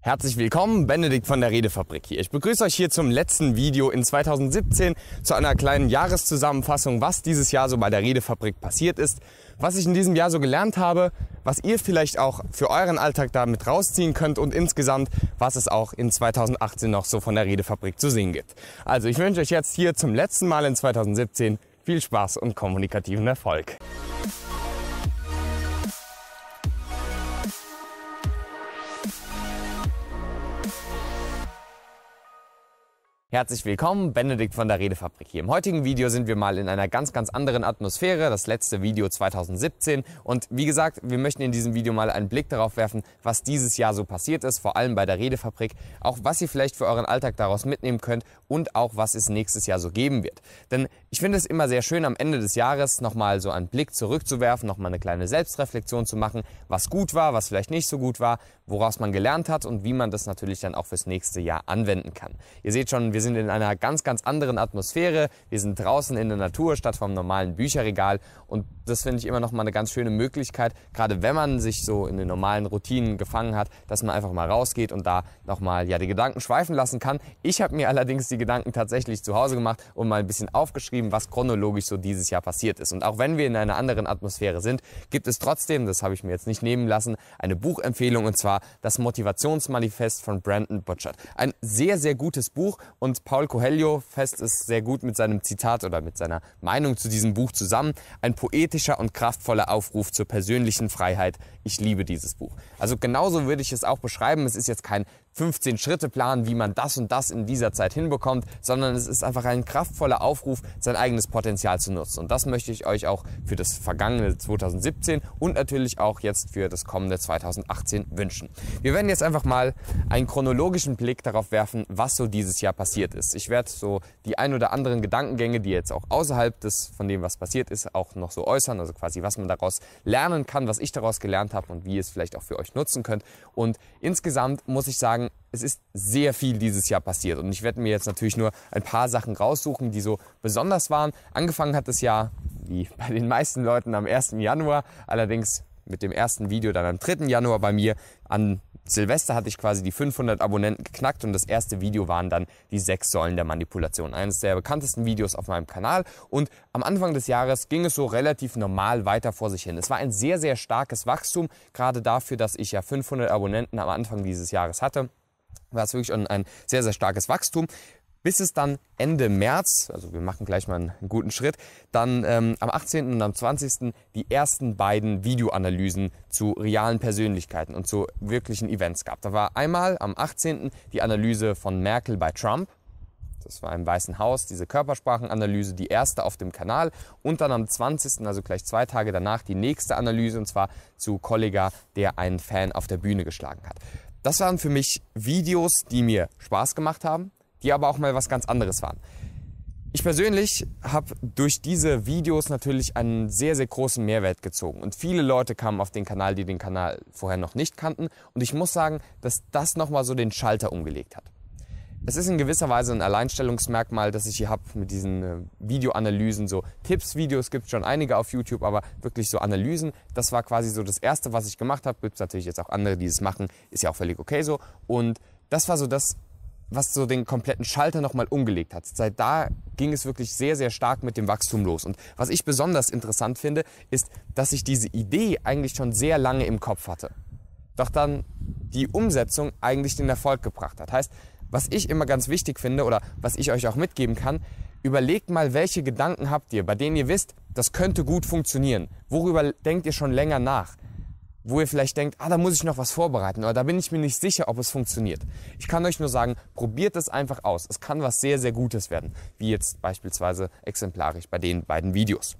Herzlich willkommen, Benedikt von der Redefabrik hier. Ich begrüße euch hier zum letzten Video in 2017 zu einer kleinen Jahreszusammenfassung, was dieses Jahr so bei der Redefabrik passiert ist, was ich in diesem Jahr so gelernt habe, was ihr vielleicht auch für euren Alltag damit rausziehen könnt und insgesamt, was es auch in 2018 noch so von der Redefabrik zu sehen gibt. Also ich wünsche euch jetzt hier zum letzten Mal in 2017 viel Spaß und kommunikativen Erfolg. Herzlich willkommen, Benedikt von der Redefabrik hier. Im heutigen Video sind wir mal in einer ganz, ganz anderen Atmosphäre, das letzte Video 2017. Und wie gesagt, wir möchten in diesem Video mal einen Blick darauf werfen, was dieses Jahr so passiert ist, vor allem bei der Redefabrik, auch was ihr vielleicht für euren Alltag daraus mitnehmen könnt und auch was es nächstes Jahr so geben wird. Denn ich finde es immer sehr schön, am Ende des Jahres nochmal so einen Blick zurückzuwerfen, nochmal eine kleine Selbstreflexion zu machen, was gut war, was vielleicht nicht so gut war, woraus man gelernt hat und wie man das natürlich dann auch fürs nächste Jahr anwenden kann. Ihr seht schon, wir sind in einer ganz, ganz anderen Atmosphäre. Wir sind draußen in der Natur statt vom normalen Bücherregal und das finde ich immer nochmal eine ganz schöne Möglichkeit, gerade wenn man sich so in den normalen Routinen gefangen hat, dass man einfach mal rausgeht und da nochmal ja, die Gedanken schweifen lassen kann. Ich habe mir allerdings die Gedanken tatsächlich zu Hause gemacht und mal ein bisschen aufgeschrieben aufgeschrieben, was chronologisch so dieses Jahr passiert ist. Und auch wenn wir in einer anderen Atmosphäre sind, gibt es trotzdem, das habe ich mir jetzt nicht nehmen lassen, eine Buchempfehlung und zwar das Motivationsmanifest von Brandon Butchert. Ein sehr, sehr gutes Buch und Paul Coelho fest es sehr gut mit seinem Zitat oder mit seiner Meinung zu diesem Buch zusammen. Ein poetischer und kraftvoller Aufruf zur persönlichen Freiheit. Ich liebe dieses Buch. Also genauso würde ich es auch beschreiben. Es ist jetzt kein 15 Schritte planen, wie man das und das in dieser Zeit hinbekommt, sondern es ist einfach ein kraftvoller Aufruf, sein eigenes Potenzial zu nutzen. Und das möchte ich euch auch für das vergangene 2017 und natürlich auch jetzt für das kommende 2018 wünschen. Wir werden jetzt einfach mal einen chronologischen Blick darauf werfen, was so dieses Jahr passiert ist. Ich werde so die ein oder anderen Gedankengänge, die jetzt auch außerhalb des, von dem, was passiert ist, auch noch so äußern, also quasi was man daraus lernen kann, was ich daraus gelernt habe und wie ihr es vielleicht auch für euch nutzen könnt. Und insgesamt muss ich sagen, es ist sehr viel dieses Jahr passiert. Und ich werde mir jetzt natürlich nur ein paar Sachen raussuchen, die so besonders waren. Angefangen hat das Jahr, wie bei den meisten Leuten, am 1. Januar. Allerdings mit dem ersten Video dann am 3. Januar bei mir. An Silvester hatte ich quasi die 500 Abonnenten geknackt und das erste Video waren dann die sechs Säulen der Manipulation. Eines der bekanntesten Videos auf meinem Kanal und am Anfang des Jahres ging es so relativ normal weiter vor sich hin. Es war ein sehr, sehr starkes Wachstum, gerade dafür, dass ich ja 500 Abonnenten am Anfang dieses Jahres hatte war es wirklich ein, sehr, sehr starkes Wachstum. Bis es dann Ende März, also wir machen gleich mal einen guten Schritt, dann ähm, am 18. und am 20. die ersten beiden Videoanalysen zu realen Persönlichkeiten und zu wirklichen Events gab. Da war einmal am 18. die Analyse von Merkel bei Trump, das war im Weißen Haus, diese Körpersprachenanalyse, die erste auf dem Kanal. Und dann am 20., also gleich zwei Tage danach, die nächste Analyse, und zwar zu Kollega, der einen Fan auf der Bühne geschlagen hat. Das waren für mich Videos, die mir Spaß gemacht haben, die aber auch mal was ganz anderes waren. Ich persönlich habe durch diese Videos natürlich einen sehr, sehr großen Mehrwert gezogen. Und viele Leute kamen auf den Kanal, die den Kanal vorher noch nicht kannten. Und ich muss sagen, dass das nochmal so den Schalter umgelegt hat es ist in gewisser Weise ein Alleinstellungsmerkmal, das ich hier habe mit diesen äh, Videoanalysen. So Tipps-Videos gibt schon einige auf YouTube, aber wirklich so Analysen, das war quasi so das Erste, was ich gemacht habe. Gibt es natürlich jetzt auch andere, die es machen, ist ja auch völlig okay so. Und das war so das, was so den kompletten Schalter nochmal umgelegt hat. Seit da ging es wirklich sehr, sehr stark mit dem Wachstum los. Und was ich besonders interessant finde, ist, dass ich diese Idee eigentlich schon sehr lange im Kopf hatte. Doch dann die Umsetzung eigentlich den Erfolg gebracht hat. Heißt, was ich immer ganz wichtig finde oder was ich euch auch mitgeben kann, überlegt mal, welche Gedanken habt ihr, bei denen ihr wisst, das könnte gut funktionieren. Worüber denkt ihr schon länger nach? Wo ihr vielleicht denkt, ah, da muss ich noch was vorbereiten oder da bin ich mir nicht sicher, ob es funktioniert. Ich kann euch nur sagen, probiert es einfach aus. Es kann was sehr, sehr Gutes werden. Wie jetzt beispielsweise exemplarisch bei den beiden Videos.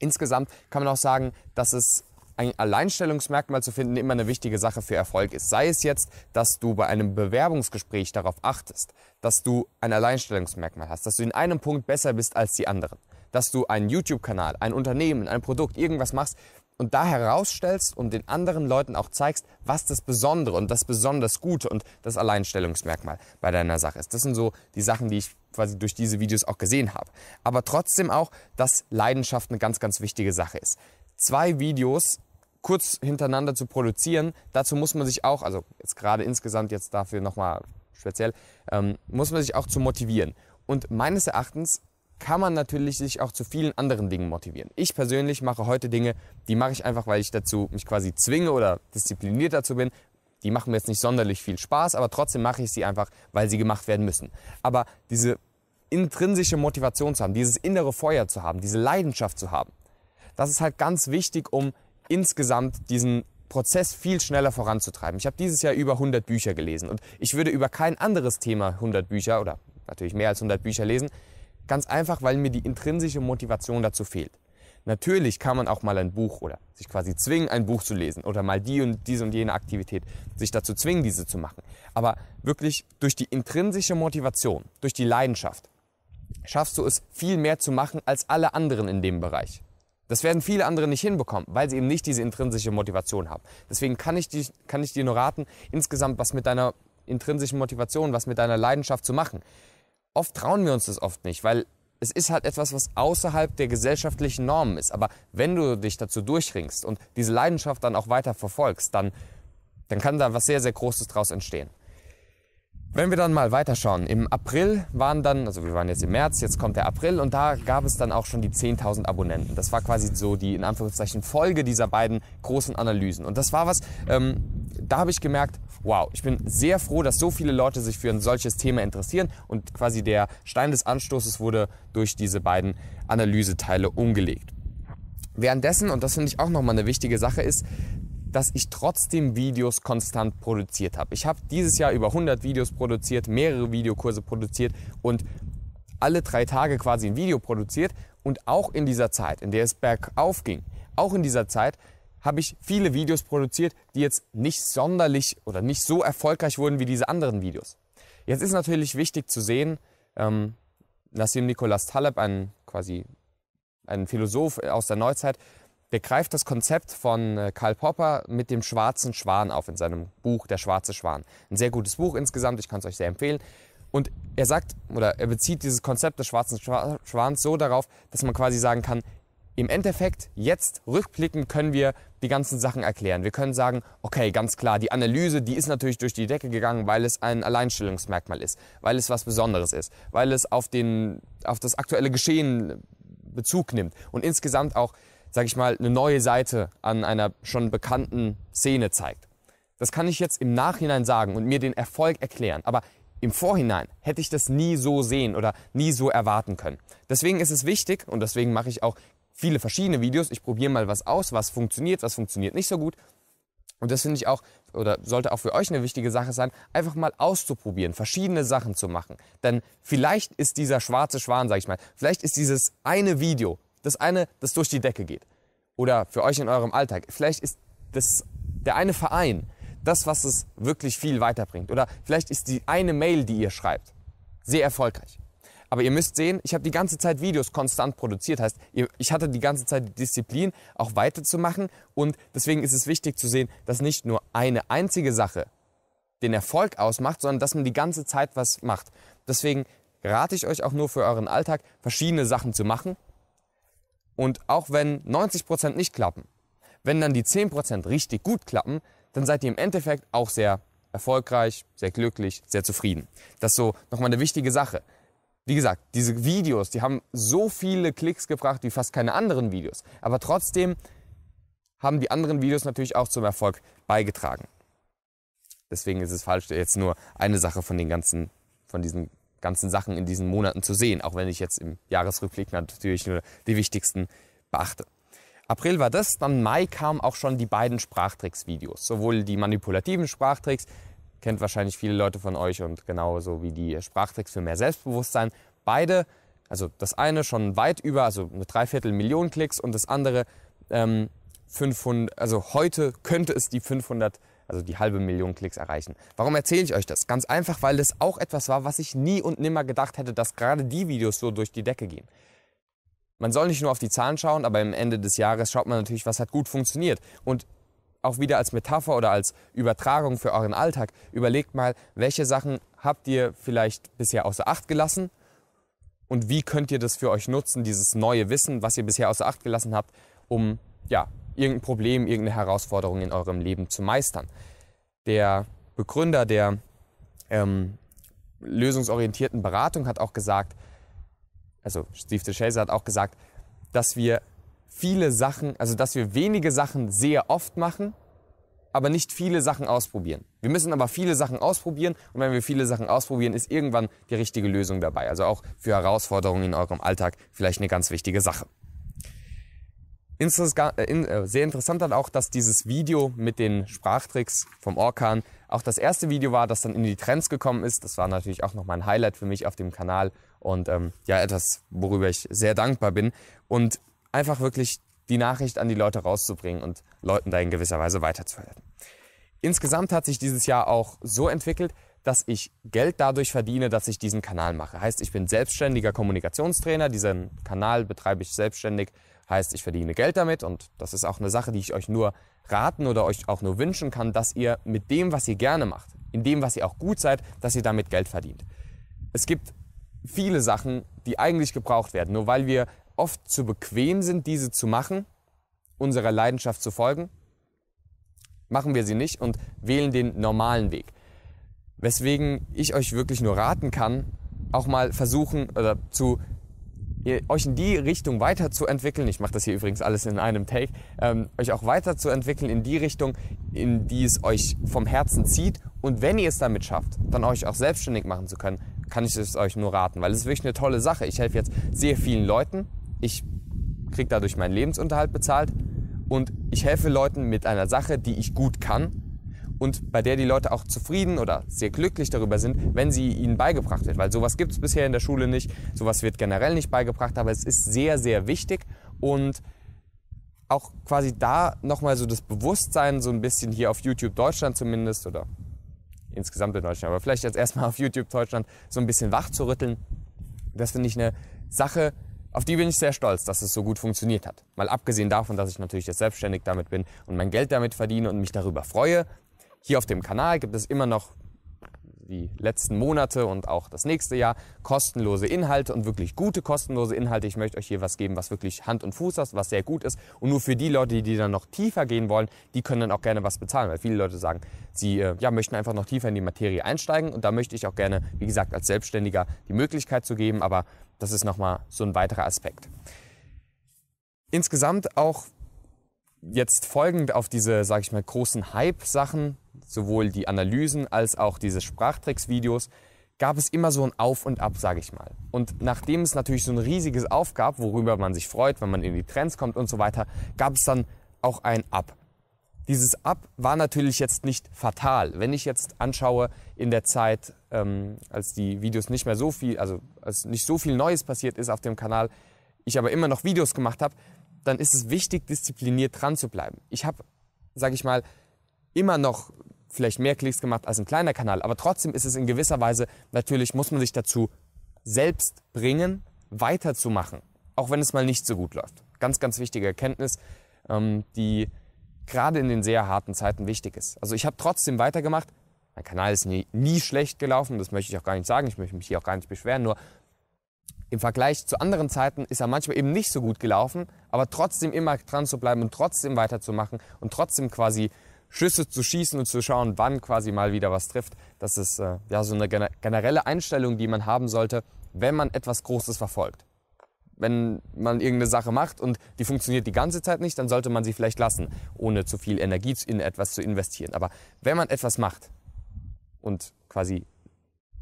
Insgesamt kann man auch sagen, dass es ein Alleinstellungsmerkmal zu finden immer eine wichtige Sache für Erfolg ist. Sei es jetzt, dass du bei einem Bewerbungsgespräch darauf achtest, dass du ein Alleinstellungsmerkmal hast, dass du in einem Punkt besser bist als die anderen, dass du einen YouTube-Kanal, ein Unternehmen, ein Produkt, irgendwas machst und da herausstellst und den anderen Leuten auch zeigst, was das Besondere und das besonders Gute und das Alleinstellungsmerkmal bei deiner Sache ist. Das sind so die Sachen, die ich quasi durch diese Videos auch gesehen habe. Aber trotzdem auch, dass Leidenschaft eine ganz, ganz wichtige Sache ist zwei Videos kurz hintereinander zu produzieren, dazu muss man sich auch, also jetzt gerade insgesamt jetzt dafür nochmal speziell, ähm, muss man sich auch zu motivieren. Und meines Erachtens kann man natürlich sich auch zu vielen anderen Dingen motivieren. Ich persönlich mache heute Dinge, die mache ich einfach, weil ich dazu mich quasi zwinge oder diszipliniert dazu bin. Die machen mir jetzt nicht sonderlich viel Spaß, aber trotzdem mache ich sie einfach, weil sie gemacht werden müssen. Aber diese intrinsische Motivation zu haben, dieses innere Feuer zu haben, diese Leidenschaft zu haben, das ist halt ganz wichtig, um insgesamt diesen Prozess viel schneller voranzutreiben. Ich habe dieses Jahr über 100 Bücher gelesen und ich würde über kein anderes Thema 100 Bücher oder natürlich mehr als 100 Bücher lesen, ganz einfach, weil mir die intrinsische Motivation dazu fehlt. Natürlich kann man auch mal ein Buch oder sich quasi zwingen, ein Buch zu lesen oder mal die und diese und jene Aktivität sich dazu zwingen, diese zu machen. Aber wirklich durch die intrinsische Motivation, durch die Leidenschaft schaffst du es viel mehr zu machen als alle anderen in dem Bereich. Das werden viele andere nicht hinbekommen, weil sie eben nicht diese intrinsische Motivation haben. Deswegen kann ich, dich, kann ich dir nur raten, insgesamt was mit deiner intrinsischen Motivation, was mit deiner Leidenschaft zu machen. Oft trauen wir uns das oft nicht, weil es ist halt etwas, was außerhalb der gesellschaftlichen Normen ist. Aber wenn du dich dazu durchringst und diese Leidenschaft dann auch weiter verfolgst, dann, dann kann da was sehr, sehr Großes draus entstehen. Wenn wir dann mal weiterschauen, im April waren dann, also wir waren jetzt im März, jetzt kommt der April und da gab es dann auch schon die 10.000 Abonnenten. Das war quasi so die in Anführungszeichen Folge dieser beiden großen Analysen. Und das war was, ähm, da habe ich gemerkt, wow, ich bin sehr froh, dass so viele Leute sich für ein solches Thema interessieren und quasi der Stein des Anstoßes wurde durch diese beiden Analyseteile umgelegt. Währenddessen, und das finde ich auch nochmal eine wichtige Sache, ist, dass ich trotzdem Videos konstant produziert habe. Ich habe dieses Jahr über 100 Videos produziert, mehrere Videokurse produziert und alle drei Tage quasi ein Video produziert. Und auch in dieser Zeit, in der es bergauf ging, auch in dieser Zeit habe ich viele Videos produziert, die jetzt nicht sonderlich oder nicht so erfolgreich wurden wie diese anderen Videos. Jetzt ist natürlich wichtig zu sehen, ähm, Nassim Nicholas Taleb, ein quasi ein Philosoph aus der Neuzeit, der greift das Konzept von äh, Karl Popper mit dem schwarzen Schwan auf in seinem Buch Der schwarze Schwan. Ein sehr gutes Buch insgesamt, ich kann es euch sehr empfehlen. Und er sagt, oder er bezieht dieses Konzept des schwarzen Schwans so darauf, dass man quasi sagen kann, im Endeffekt, jetzt rückblickend können wir die ganzen Sachen erklären. Wir können sagen, okay, ganz klar, die Analyse, die ist natürlich durch die Decke gegangen, weil es ein Alleinstellungsmerkmal ist, weil es was Besonderes ist, weil es auf, den, auf das aktuelle Geschehen Bezug nimmt und insgesamt auch sage ich mal, eine neue Seite an einer schon bekannten Szene zeigt. Das kann ich jetzt im Nachhinein sagen und mir den Erfolg erklären, aber im Vorhinein hätte ich das nie so sehen oder nie so erwarten können. Deswegen ist es wichtig und deswegen mache ich auch viele verschiedene Videos. Ich probiere mal was aus, was funktioniert, was funktioniert nicht so gut. Und das finde ich auch, oder sollte auch für euch eine wichtige Sache sein, einfach mal auszuprobieren, verschiedene Sachen zu machen. Denn vielleicht ist dieser schwarze Schwan, sag ich mal, vielleicht ist dieses eine Video das eine, das durch die Decke geht. Oder für euch in eurem Alltag. Vielleicht ist das der eine Verein das, was es wirklich viel weiterbringt. Oder vielleicht ist die eine Mail, die ihr schreibt, sehr erfolgreich. Aber ihr müsst sehen, ich habe die ganze Zeit Videos konstant produziert. Heißt, ich hatte die ganze Zeit die Disziplin, auch weiterzumachen. Und deswegen ist es wichtig zu sehen, dass nicht nur eine einzige Sache den Erfolg ausmacht, sondern dass man die ganze Zeit was macht. Deswegen rate ich euch auch nur für euren Alltag, verschiedene Sachen zu machen, und auch wenn 90% nicht klappen, wenn dann die 10% richtig gut klappen, dann seid ihr im Endeffekt auch sehr erfolgreich, sehr glücklich, sehr zufrieden. Das ist so nochmal eine wichtige Sache. Wie gesagt, diese Videos, die haben so viele Klicks gebracht wie fast keine anderen Videos. Aber trotzdem haben die anderen Videos natürlich auch zum Erfolg beigetragen. Deswegen ist es falsch, jetzt nur eine Sache von den ganzen, von diesen ganzen Sachen in diesen Monaten zu sehen, auch wenn ich jetzt im Jahresrückblick natürlich nur die wichtigsten beachte. April war das, dann Mai kamen auch schon die beiden Sprachtricks-Videos. Sowohl die manipulativen Sprachtricks, kennt wahrscheinlich viele Leute von euch und genauso wie die Sprachtricks für mehr Selbstbewusstsein. Beide, also das eine schon weit über, also eine Dreiviertel Million Klicks und das andere ähm, 500, also heute könnte es die 500 also die halbe Million Klicks erreichen. Warum erzähle ich euch das? Ganz einfach, weil das auch etwas war, was ich nie und nimmer gedacht hätte, dass gerade die Videos so durch die Decke gehen. Man soll nicht nur auf die Zahlen schauen, aber am Ende des Jahres schaut man natürlich, was hat gut funktioniert. Und auch wieder als Metapher oder als Übertragung für euren Alltag, überlegt mal, welche Sachen habt ihr vielleicht bisher außer Acht gelassen und wie könnt ihr das für euch nutzen, dieses neue Wissen, was ihr bisher außer Acht gelassen habt, um ja, irgendein Problem, irgendeine Herausforderung in eurem Leben zu meistern. Der Begründer der ähm, lösungsorientierten Beratung hat auch gesagt, also Steve DeShazer hat auch gesagt, dass wir viele Sachen, also dass wir wenige Sachen sehr oft machen, aber nicht viele Sachen ausprobieren. Wir müssen aber viele Sachen ausprobieren und wenn wir viele Sachen ausprobieren, ist irgendwann die richtige Lösung dabei. Also auch für Herausforderungen in eurem Alltag vielleicht eine ganz wichtige Sache. Äh, äh, sehr interessant dann auch, dass dieses Video mit den Sprachtricks vom Orkan auch das erste Video war, das dann in die Trends gekommen ist. Das war natürlich auch nochmal ein Highlight für mich auf dem Kanal und ähm, ja, etwas, worüber ich sehr dankbar bin. Und einfach wirklich die Nachricht an die Leute rauszubringen und Leuten da in gewisser Weise weiterzuhelfen. Insgesamt hat sich dieses Jahr auch so entwickelt, dass ich Geld dadurch verdiene, dass ich diesen Kanal mache. Heißt, ich bin selbstständiger Kommunikationstrainer, diesen Kanal betreibe ich selbstständig Heißt, ich verdiene Geld damit und das ist auch eine Sache, die ich euch nur raten oder euch auch nur wünschen kann, dass ihr mit dem, was ihr gerne macht, in dem, was ihr auch gut seid, dass ihr damit Geld verdient. Es gibt viele Sachen, die eigentlich gebraucht werden, nur weil wir oft zu bequem sind, diese zu machen, unserer Leidenschaft zu folgen, machen wir sie nicht und wählen den normalen Weg. Weswegen ich euch wirklich nur raten kann, auch mal versuchen oder zu ihr euch in die Richtung weiterzuentwickeln, ich mache das hier übrigens alles in einem Take, ähm, euch auch weiterzuentwickeln in die Richtung, in die es euch vom Herzen zieht und wenn ihr es damit schafft, dann euch auch selbstständig machen zu können, kann ich es euch nur raten, weil es ist wirklich eine tolle Sache. Ich helfe jetzt sehr vielen Leuten, ich kriege dadurch meinen Lebensunterhalt bezahlt und ich helfe Leuten mit einer Sache, die ich gut kann und bei der die Leute auch zufrieden oder sehr glücklich darüber sind, wenn sie ihnen beigebracht wird. Weil sowas gibt es bisher in der Schule nicht, sowas wird generell nicht beigebracht, aber es ist sehr, sehr wichtig und auch quasi da nochmal so das Bewusstsein so ein bisschen hier auf YouTube Deutschland zumindest oder insgesamt in Deutschland, aber vielleicht jetzt erstmal auf YouTube Deutschland so ein bisschen wach zu rütteln. Das finde ich eine Sache, auf die bin ich sehr stolz, dass es so gut funktioniert hat. Mal abgesehen davon, dass ich natürlich jetzt selbstständig damit bin und mein Geld damit verdiene und mich darüber freue, hier auf dem Kanal gibt es immer noch die letzten Monate und auch das nächste Jahr kostenlose Inhalte und wirklich gute kostenlose Inhalte. Ich möchte euch hier was geben, was wirklich Hand und Fuß hat, was sehr gut ist. Und nur für die Leute, die dann noch tiefer gehen wollen, die können dann auch gerne was bezahlen, weil viele Leute sagen, sie äh, ja, möchten einfach noch tiefer in die Materie einsteigen. Und da möchte ich auch gerne, wie gesagt, als Selbstständiger die Möglichkeit zu geben. Aber das ist nochmal so ein weiterer Aspekt. Insgesamt auch jetzt folgend auf diese, sag ich mal, großen Hype-Sachen, sowohl die Analysen als auch diese Sprachtricks-Videos, gab es immer so ein Auf und Ab, sag ich mal. Und nachdem es natürlich so ein riesiges Auf gab, worüber man sich freut, wenn man in die Trends kommt und so weiter, gab es dann auch ein Ab. Dieses Ab war natürlich jetzt nicht fatal. Wenn ich jetzt anschaue, in der Zeit, ähm, als die Videos nicht mehr so viel, also als nicht so viel Neues passiert ist auf dem Kanal, ich aber immer noch Videos gemacht habe, dann ist es wichtig, diszipliniert dran zu bleiben. Ich habe, sage ich mal, immer noch vielleicht mehr Klicks gemacht als ein kleiner Kanal, aber trotzdem ist es in gewisser Weise, natürlich muss man sich dazu selbst bringen, weiterzumachen, auch wenn es mal nicht so gut läuft. Ganz, ganz wichtige Erkenntnis, ähm, die gerade in den sehr harten Zeiten wichtig ist. Also ich habe trotzdem weitergemacht. Mein Kanal ist nie, nie schlecht gelaufen, das möchte ich auch gar nicht sagen, ich möchte mich hier auch gar nicht beschweren, nur im Vergleich zu anderen Zeiten ist er manchmal eben nicht so gut gelaufen, aber trotzdem immer dran zu bleiben und trotzdem weiterzumachen und trotzdem quasi Schüsse zu schießen und zu schauen, wann quasi mal wieder was trifft. Das ist äh, ja so eine generelle Einstellung, die man haben sollte, wenn man etwas Großes verfolgt. Wenn man irgendeine Sache macht und die funktioniert die ganze Zeit nicht, dann sollte man sie vielleicht lassen, ohne zu viel Energie in etwas zu investieren. Aber wenn man etwas macht und quasi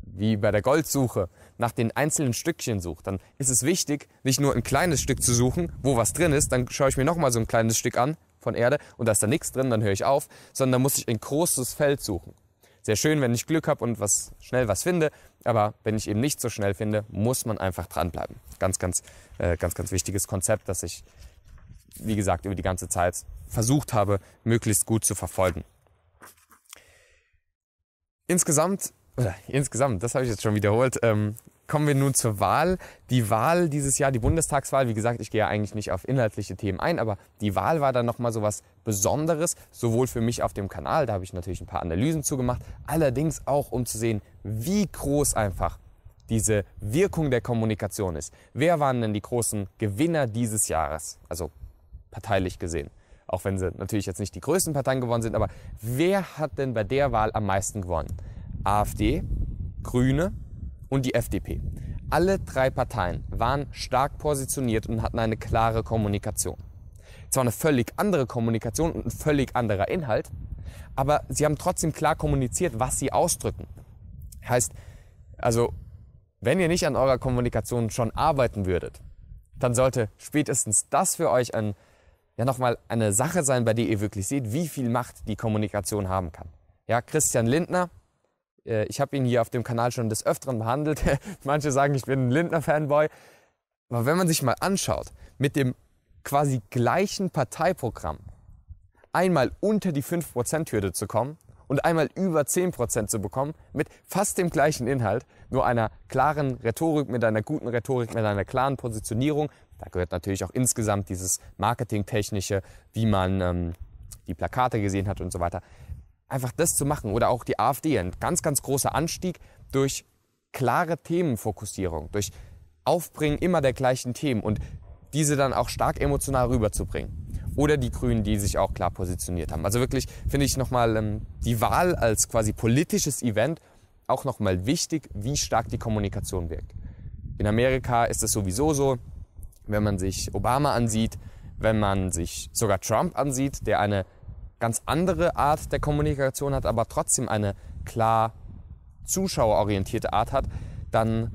wie bei der Goldsuche nach den einzelnen Stückchen sucht, dann ist es wichtig, nicht nur ein kleines Stück zu suchen, wo was drin ist, dann schaue ich mir nochmal so ein kleines Stück an von Erde und da ist da nichts drin, dann höre ich auf, sondern dann muss ich ein großes Feld suchen. Sehr schön, wenn ich Glück habe und was, schnell was finde, aber wenn ich eben nicht so schnell finde, muss man einfach dranbleiben. Ganz, ganz, äh, ganz, ganz wichtiges Konzept, das ich, wie gesagt, über die ganze Zeit versucht habe, möglichst gut zu verfolgen. Insgesamt, oder insgesamt, das habe ich jetzt schon wiederholt, ähm, kommen wir nun zur Wahl. Die Wahl dieses Jahr, die Bundestagswahl, wie gesagt, ich gehe ja eigentlich nicht auf inhaltliche Themen ein, aber die Wahl war dann nochmal so was Besonderes, sowohl für mich auf dem Kanal, da habe ich natürlich ein paar Analysen zugemacht, allerdings auch um zu sehen, wie groß einfach diese Wirkung der Kommunikation ist. Wer waren denn die großen Gewinner dieses Jahres? Also parteilich gesehen. Auch wenn sie natürlich jetzt nicht die größten Parteien gewonnen sind, aber wer hat denn bei der Wahl am meisten gewonnen? AfD, Grüne, und die FDP. Alle drei Parteien waren stark positioniert und hatten eine klare Kommunikation. Zwar eine völlig andere Kommunikation und ein völlig anderer Inhalt, aber sie haben trotzdem klar kommuniziert, was sie ausdrücken. Heißt, also, wenn ihr nicht an eurer Kommunikation schon arbeiten würdet, dann sollte spätestens das für euch ein, ja nochmal eine Sache sein, bei der ihr wirklich seht, wie viel Macht die Kommunikation haben kann. Ja, Christian Lindner, äh, ich habe ihn hier auf dem Kanal schon des Öfteren behandelt. Manche sagen, ich bin ein Lindner-Fanboy. Aber wenn man sich mal anschaut, mit dem quasi gleichen Parteiprogramm einmal unter die 5%-Hürde zu kommen und einmal über 10% zu bekommen, mit fast dem gleichen Inhalt, nur einer klaren Rhetorik, mit einer guten Rhetorik, mit einer klaren Positionierung. Da gehört natürlich auch insgesamt dieses Marketingtechnische, wie man ähm, die Plakate gesehen hat und so weiter einfach das zu machen oder auch die AfD, ein ganz, ganz großer Anstieg durch klare Themenfokussierung, durch Aufbringen immer der gleichen Themen und diese dann auch stark emotional rüberzubringen. Oder die Grünen, die sich auch klar positioniert haben. Also wirklich finde ich nochmal ähm, die Wahl als quasi politisches Event auch nochmal wichtig, wie stark die Kommunikation wirkt. In Amerika ist es sowieso so, wenn man sich Obama ansieht, wenn man sich sogar Trump ansieht, der eine ganz andere Art der Kommunikation hat, aber trotzdem eine klar zuschauerorientierte Art hat, dann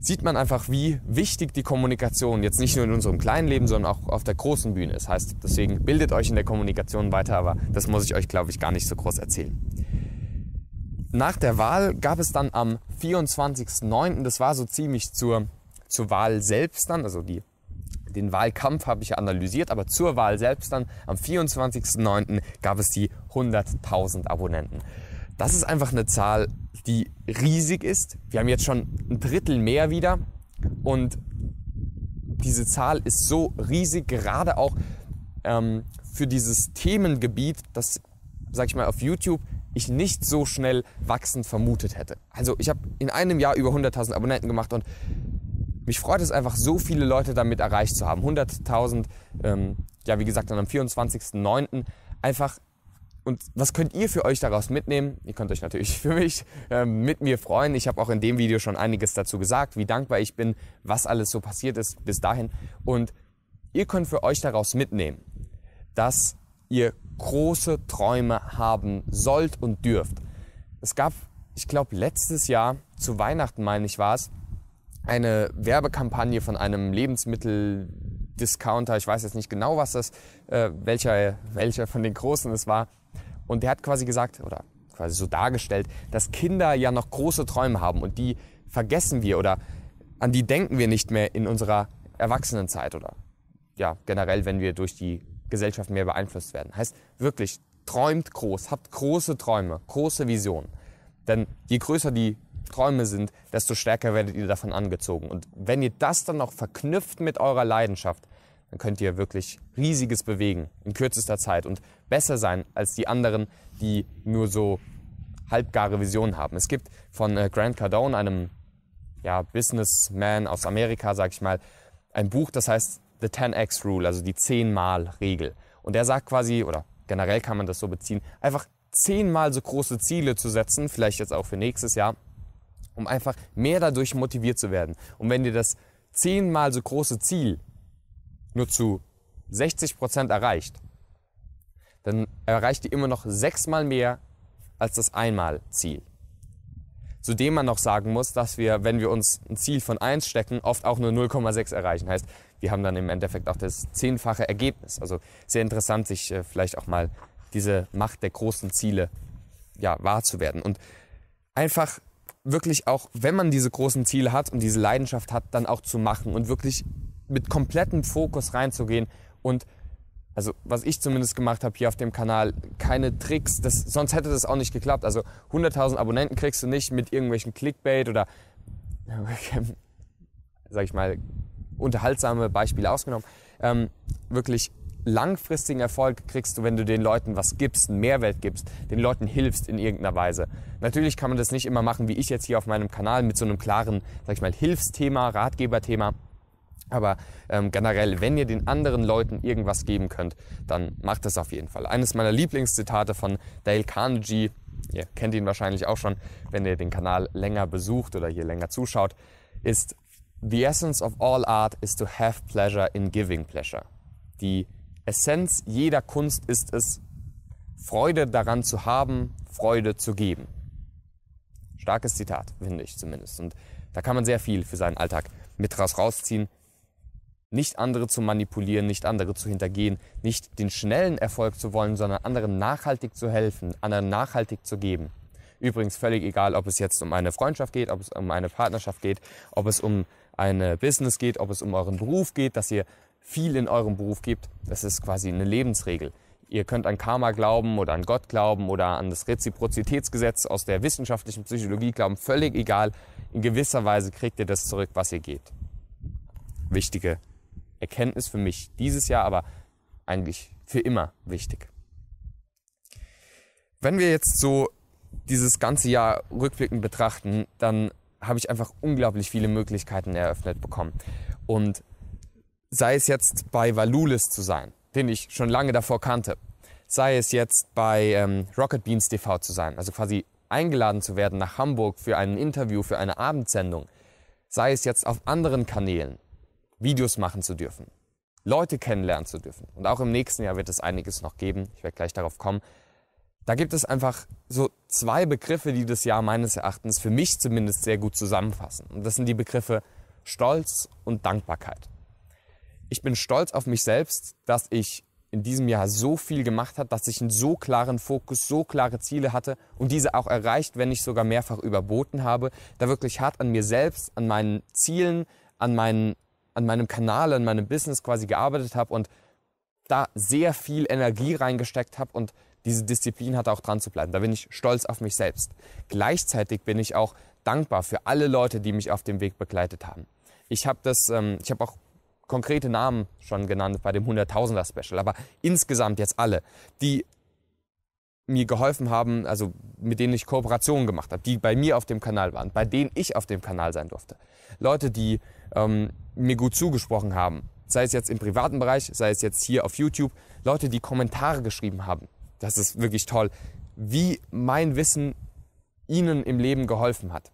sieht man einfach, wie wichtig die Kommunikation jetzt nicht nur in unserem kleinen Leben, sondern auch auf der großen Bühne ist. Heißt, deswegen bildet euch in der Kommunikation weiter, aber das muss ich euch, glaube ich, gar nicht so groß erzählen. Nach der Wahl gab es dann am 24.09., das war so ziemlich zur, zur Wahl selbst dann, also die den Wahlkampf habe ich analysiert, aber zur Wahl selbst dann am 24.09. gab es die 100.000 Abonnenten. Das ist einfach eine Zahl, die riesig ist. Wir haben jetzt schon ein Drittel mehr wieder und diese Zahl ist so riesig, gerade auch ähm, für dieses Themengebiet, das, sag ich mal, auf YouTube ich nicht so schnell wachsend vermutet hätte. Also ich habe in einem Jahr über 100.000 Abonnenten gemacht und mich freut es einfach, so viele Leute damit erreicht zu haben. 100.000, ähm, ja, wie gesagt, dann am 24.09. einfach. Und was könnt ihr für euch daraus mitnehmen? Ihr könnt euch natürlich für mich ähm, mit mir freuen. Ich habe auch in dem Video schon einiges dazu gesagt, wie dankbar ich bin, was alles so passiert ist bis dahin. Und ihr könnt für euch daraus mitnehmen, dass ihr große Träume haben sollt und dürft. Es gab, ich glaube, letztes Jahr zu Weihnachten, meine ich, war es, eine Werbekampagne von einem Lebensmitteldiscounter, ich weiß jetzt nicht genau, was das, äh, welcher, welcher von den Großen es war. Und der hat quasi gesagt, oder quasi so dargestellt, dass Kinder ja noch große Träume haben und die vergessen wir oder an die denken wir nicht mehr in unserer Erwachsenenzeit oder ja, generell, wenn wir durch die Gesellschaft mehr beeinflusst werden. Heißt wirklich, träumt groß, habt große Träume, große Visionen. Denn je größer die Träume sind, desto stärker werdet ihr davon angezogen. Und wenn ihr das dann noch verknüpft mit eurer Leidenschaft, dann könnt ihr wirklich Riesiges bewegen in kürzester Zeit und besser sein als die anderen, die nur so halbgare Visionen haben. Es gibt von äh, Grant Cardone, einem ja, Businessman aus Amerika, sag ich mal, ein Buch, das heißt The 10x Rule, also die 10-mal-Regel. Und er sagt quasi, oder generell kann man das so beziehen, einfach 10-mal so große Ziele zu setzen, vielleicht jetzt auch für nächstes Jahr, um einfach mehr dadurch motiviert zu werden. Und wenn dir das zehnmal so große Ziel nur zu 60 Prozent erreicht, dann erreicht ihr immer noch sechsmal mehr als das Einmal-Ziel. Zudem man noch sagen muss, dass wir, wenn wir uns ein Ziel von 1 stecken, oft auch nur 0,6 erreichen. Heißt, wir haben dann im Endeffekt auch das zehnfache Ergebnis. Also sehr interessant, sich äh, vielleicht auch mal diese Macht der großen Ziele ja, wahr zu werden. Und einfach wirklich auch, wenn man diese großen Ziele hat und diese Leidenschaft hat, dann auch zu machen und wirklich mit komplettem Fokus reinzugehen und also was ich zumindest gemacht habe hier auf dem Kanal, keine Tricks, das, sonst hätte das auch nicht geklappt. Also 100.000 Abonnenten kriegst du nicht mit irgendwelchen Clickbait oder, sag ich mal, unterhaltsame Beispiele ausgenommen. Ähm, wirklich langfristigen Erfolg kriegst du, wenn du den Leuten was gibst, einen Mehrwert gibst, den Leuten hilfst in irgendeiner Weise. Natürlich kann man das nicht immer machen, wie ich jetzt hier auf meinem Kanal mit so einem klaren, sag ich mal, Hilfsthema, Ratgeberthema. Aber ähm, generell, wenn ihr den anderen Leuten irgendwas geben könnt, dann macht das auf jeden Fall. Eines meiner Lieblingszitate von Dale Carnegie, ihr kennt ihn wahrscheinlich auch schon, wenn ihr den Kanal länger besucht oder hier länger zuschaut, ist The essence of all art is to have pleasure in giving pleasure. Die Essenz jeder Kunst ist es, Freude daran zu haben, Freude zu geben. Starkes Zitat, finde ich zumindest. Und da kann man sehr viel für seinen Alltag mit raus rausziehen. Nicht andere zu manipulieren, nicht andere zu hintergehen, nicht den schnellen Erfolg zu wollen, sondern anderen nachhaltig zu helfen, anderen nachhaltig zu geben. Übrigens völlig egal, ob es jetzt um eine Freundschaft geht, ob es um eine Partnerschaft geht, ob es um ein Business geht, ob es um euren Beruf geht, dass ihr viel in eurem Beruf gibt. Das ist quasi eine Lebensregel. Ihr könnt an Karma glauben oder an Gott glauben oder an das Reziprozitätsgesetz aus der wissenschaftlichen Psychologie glauben, völlig egal. In gewisser Weise kriegt ihr das zurück, was ihr gebt. Wichtige Erkenntnis für mich dieses Jahr, aber eigentlich für immer wichtig. Wenn wir jetzt so dieses ganze Jahr rückblickend betrachten, dann habe ich einfach unglaublich viele Möglichkeiten eröffnet bekommen. Und sei es jetzt bei Valulis zu sein, den ich schon lange davor kannte, sei es jetzt bei ähm, Rocket Beans TV zu sein, also quasi eingeladen zu werden nach Hamburg für ein Interview, für eine Abendsendung, sei es jetzt auf anderen Kanälen, Videos machen zu dürfen, Leute kennenlernen zu dürfen. Und auch im nächsten Jahr wird es einiges noch geben, ich werde gleich darauf kommen. Da gibt es einfach so zwei Begriffe, die das Jahr meines Erachtens für mich zumindest sehr gut zusammenfassen. Und das sind die Begriffe Stolz und Dankbarkeit ich bin stolz auf mich selbst, dass ich in diesem Jahr so viel gemacht habe, dass ich einen so klaren Fokus, so klare Ziele hatte und diese auch erreicht, wenn ich sogar mehrfach überboten habe, da wirklich hart an mir selbst, an meinen Zielen, an, meinen, an meinem Kanal, an meinem Business quasi gearbeitet habe und da sehr viel Energie reingesteckt habe und diese Disziplin hatte auch dran zu bleiben. Da bin ich stolz auf mich selbst. Gleichzeitig bin ich auch dankbar für alle Leute, die mich auf dem Weg begleitet haben. Ich habe das, ähm, ich habe auch konkrete Namen schon genannt bei dem 100.000er Special, aber insgesamt jetzt alle, die mir geholfen haben, also mit denen ich Kooperationen gemacht habe, die bei mir auf dem Kanal waren, bei denen ich auf dem Kanal sein durfte. Leute, die ähm, mir gut zugesprochen haben, sei es jetzt im privaten Bereich, sei es jetzt hier auf YouTube, Leute, die Kommentare geschrieben haben. Das ist wirklich toll, wie mein Wissen ihnen im Leben geholfen hat.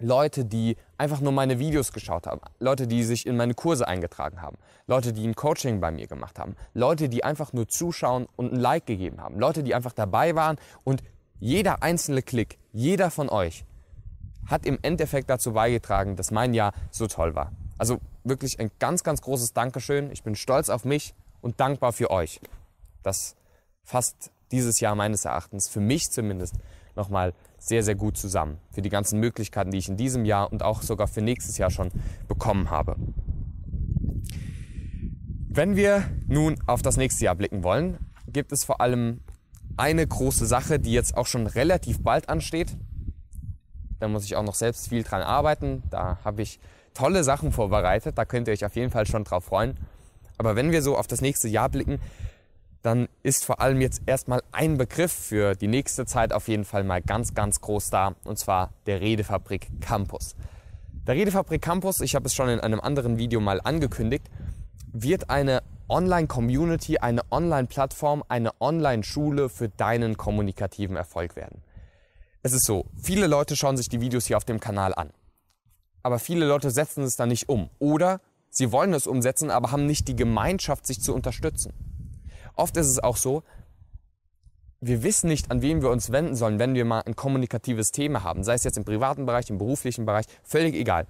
Leute, die einfach nur meine Videos geschaut haben, Leute, die sich in meine Kurse eingetragen haben, Leute, die ein Coaching bei mir gemacht haben, Leute, die einfach nur zuschauen und ein Like gegeben haben, Leute, die einfach dabei waren und jeder einzelne Klick, jeder von euch hat im Endeffekt dazu beigetragen, dass mein Jahr so toll war. Also wirklich ein ganz, ganz großes Dankeschön. Ich bin stolz auf mich und dankbar für euch. Das fasst dieses Jahr meines Erachtens, für mich zumindest, nochmal sehr, sehr gut zusammen. Für die ganzen Möglichkeiten, die ich in diesem Jahr und auch sogar für nächstes Jahr schon bekommen habe. Wenn wir nun auf das nächste Jahr blicken wollen, gibt es vor allem eine große Sache, die jetzt auch schon relativ bald ansteht. Da muss ich auch noch selbst viel dran arbeiten. Da habe ich tolle Sachen vorbereitet. Da könnt ihr euch auf jeden Fall schon drauf freuen. Aber wenn wir so auf das nächste Jahr blicken, dann ist vor allem jetzt erstmal ein Begriff für die nächste Zeit auf jeden Fall mal ganz, ganz groß da, und zwar der Redefabrik Campus. Der Redefabrik Campus, ich habe es schon in einem anderen Video mal angekündigt, wird eine Online-Community, eine Online-Plattform, eine Online-Schule für deinen kommunikativen Erfolg werden. Es ist so, viele Leute schauen sich die Videos hier auf dem Kanal an. Aber viele Leute setzen es dann nicht um. Oder sie wollen es umsetzen, aber haben nicht die Gemeinschaft, sich zu unterstützen. Oft ist es auch so, wir wissen nicht, an wen wir uns wenden sollen, wenn wir mal ein kommunikatives Thema haben, sei es jetzt im privaten Bereich, im beruflichen Bereich, völlig egal.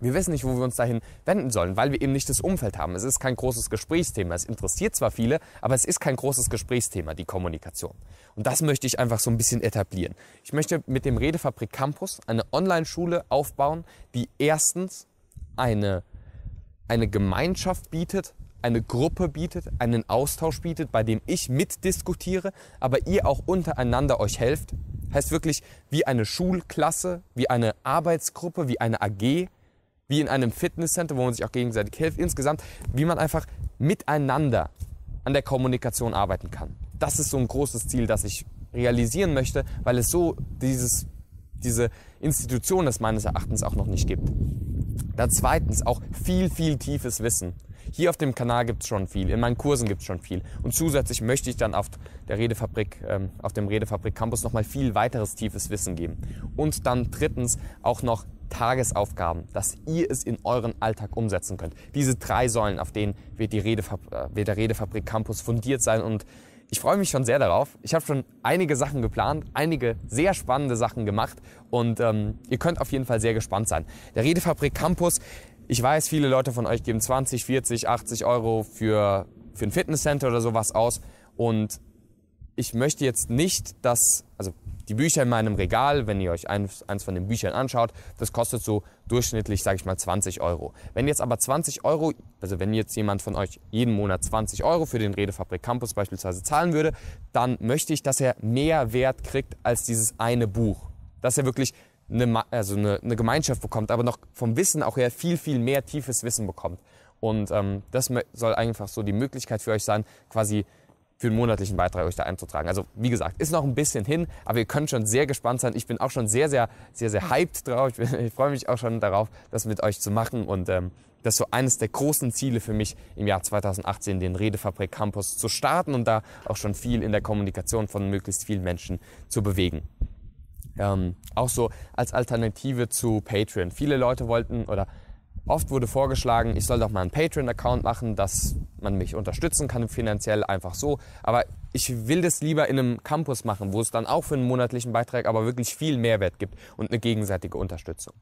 Wir wissen nicht, wo wir uns dahin wenden sollen, weil wir eben nicht das Umfeld haben. Es ist kein großes Gesprächsthema. Es interessiert zwar viele, aber es ist kein großes Gesprächsthema, die Kommunikation. Und das möchte ich einfach so ein bisschen etablieren. Ich möchte mit dem Redefabrik Campus eine Online-Schule aufbauen, die erstens eine, eine Gemeinschaft bietet eine Gruppe bietet, einen Austausch bietet, bei dem ich mitdiskutiere, aber ihr auch untereinander euch helft. Heißt wirklich wie eine Schulklasse, wie eine Arbeitsgruppe, wie eine AG, wie in einem Fitnesscenter, wo man sich auch gegenseitig hilft. Insgesamt, wie man einfach miteinander an der Kommunikation arbeiten kann. Das ist so ein großes Ziel, das ich realisieren möchte, weil es so dieses, diese Institution es meines Erachtens auch noch nicht gibt. Dann zweitens auch viel, viel tiefes Wissen. Hier auf dem Kanal gibt es schon viel, in meinen Kursen gibt es schon viel. Und zusätzlich möchte ich dann auf der Redefabrik, ähm, auf dem Redefabrik Campus nochmal viel weiteres tiefes Wissen geben. Und dann drittens auch noch Tagesaufgaben, dass ihr es in euren Alltag umsetzen könnt. Diese drei Säulen, auf denen wird, die Redefab äh, wird der Redefabrik Campus fundiert sein und ich freue mich schon sehr darauf. Ich habe schon einige Sachen geplant, einige sehr spannende Sachen gemacht und ähm, ihr könnt auf jeden Fall sehr gespannt sein. Der Redefabrik Campus ich weiß, viele Leute von euch geben 20, 40, 80 Euro für, für ein Fitnesscenter oder sowas aus. Und ich möchte jetzt nicht, dass, also die Bücher in meinem Regal, wenn ihr euch eins, eins von den Büchern anschaut, das kostet so durchschnittlich, sage ich mal, 20 Euro. Wenn jetzt aber 20 Euro, also wenn jetzt jemand von euch jeden Monat 20 Euro für den Redefabrik Campus beispielsweise zahlen würde, dann möchte ich, dass er mehr Wert kriegt als dieses eine Buch. Dass er wirklich eine, also eine, eine Gemeinschaft bekommt, aber noch vom Wissen auch her viel, viel mehr tiefes Wissen bekommt. Und ähm, das soll einfach so die Möglichkeit für euch sein, quasi für einen monatlichen Beitrag euch da einzutragen. Also wie gesagt, ist noch ein bisschen hin, aber ihr könnt schon sehr gespannt sein. Ich bin auch schon sehr, sehr, sehr, sehr hyped drauf. Ich, bin, ich freue mich auch schon darauf, das mit euch zu machen. Und ähm, das ist so eines der großen Ziele für mich im Jahr 2018, den Redefabrik Campus zu starten und da auch schon viel in der Kommunikation von möglichst vielen Menschen zu bewegen. Ähm, auch so als Alternative zu Patreon. Viele Leute wollten oder oft wurde vorgeschlagen, ich soll doch mal einen Patreon-Account machen, dass man mich unterstützen kann finanziell einfach so. Aber ich will das lieber in einem Campus machen, wo es dann auch für einen monatlichen Beitrag aber wirklich viel Mehrwert gibt und eine gegenseitige Unterstützung.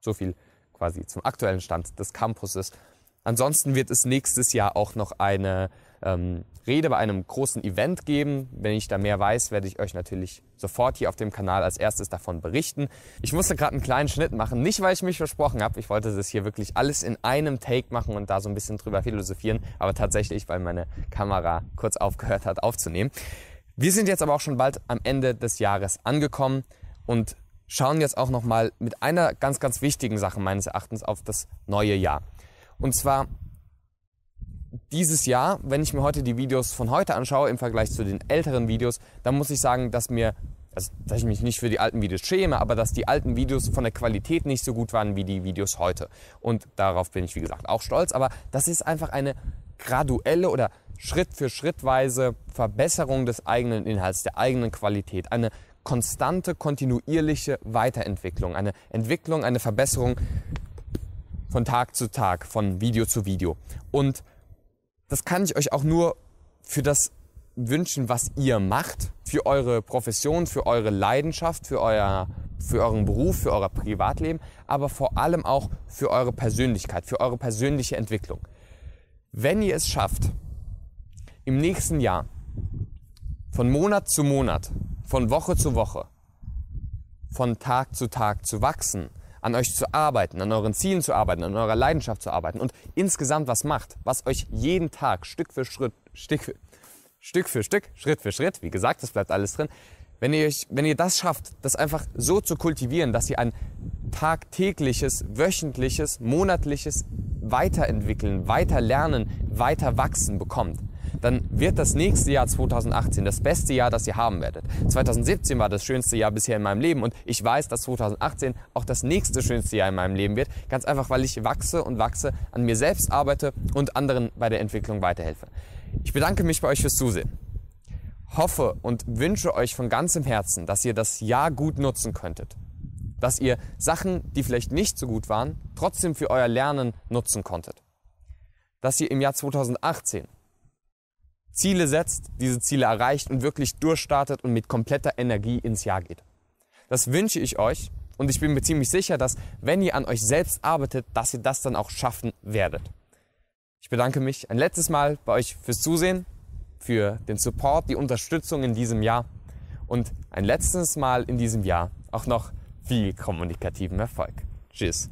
So viel quasi zum aktuellen Stand des Campuses. Ansonsten wird es nächstes Jahr auch noch eine ähm, Rede bei einem großen Event geben. Wenn ich da mehr weiß, werde ich euch natürlich sofort hier auf dem Kanal als erstes davon berichten. Ich musste gerade einen kleinen Schnitt machen, nicht weil ich mich versprochen habe. Ich wollte das hier wirklich alles in einem Take machen und da so ein bisschen drüber philosophieren, aber tatsächlich, weil meine Kamera kurz aufgehört hat aufzunehmen. Wir sind jetzt aber auch schon bald am Ende des Jahres angekommen und schauen jetzt auch nochmal mit einer ganz, ganz wichtigen Sache meines Erachtens auf das neue Jahr. Und zwar dieses Jahr, wenn ich mir heute die Videos von heute anschaue im Vergleich zu den älteren Videos, dann muss ich sagen, dass mir, also dass ich mich nicht für die alten Videos schäme, aber dass die alten Videos von der Qualität nicht so gut waren wie die Videos heute. Und darauf bin ich, wie gesagt, auch stolz, aber das ist einfach eine graduelle oder Schritt für Schrittweise Verbesserung des eigenen Inhalts, der eigenen Qualität, eine konstante, kontinuierliche Weiterentwicklung, eine Entwicklung, eine Verbesserung von Tag zu Tag, von Video zu Video. Und das kann ich euch auch nur für das wünschen, was ihr macht, für eure Profession, für eure Leidenschaft, für, euer, für euren Beruf, für euer Privatleben, aber vor allem auch für eure Persönlichkeit, für eure persönliche Entwicklung. Wenn ihr es schafft, im nächsten Jahr von Monat zu Monat, von Woche zu Woche, von Tag zu Tag zu wachsen, an euch zu arbeiten, an euren Zielen zu arbeiten, an eurer Leidenschaft zu arbeiten und insgesamt was macht, was euch jeden Tag Stück für Schritt, Stück für, Stück für Stück, Schritt für Schritt, wie gesagt, das bleibt alles drin. Wenn ihr, euch, wenn ihr das schafft, das einfach so zu kultivieren, dass ihr ein tagtägliches, wöchentliches, monatliches Weiterentwickeln, Weiterlernen, Weiterwachsen bekommt, dann wird das nächste Jahr 2018 das beste Jahr, das ihr haben werdet. 2017 war das schönste Jahr bisher in meinem Leben und ich weiß, dass 2018 auch das nächste schönste Jahr in meinem Leben wird. Ganz einfach, weil ich wachse und wachse, an mir selbst arbeite und anderen bei der Entwicklung weiterhelfe. Ich bedanke mich bei euch fürs Zusehen hoffe und wünsche euch von ganzem Herzen, dass ihr das Jahr gut nutzen könntet. Dass ihr Sachen, die vielleicht nicht so gut waren, trotzdem für euer Lernen nutzen konntet. Dass ihr im Jahr 2018 Ziele setzt, diese Ziele erreicht und wirklich durchstartet und mit kompletter Energie ins Jahr geht. Das wünsche ich euch und ich bin mir ziemlich sicher, dass wenn ihr an euch selbst arbeitet, dass ihr das dann auch schaffen werdet. Ich bedanke mich ein letztes Mal bei euch fürs Zusehen, für den Support, die Unterstützung in diesem Jahr und ein letztes Mal in diesem Jahr auch noch viel kommunikativen Erfolg. Tschüss.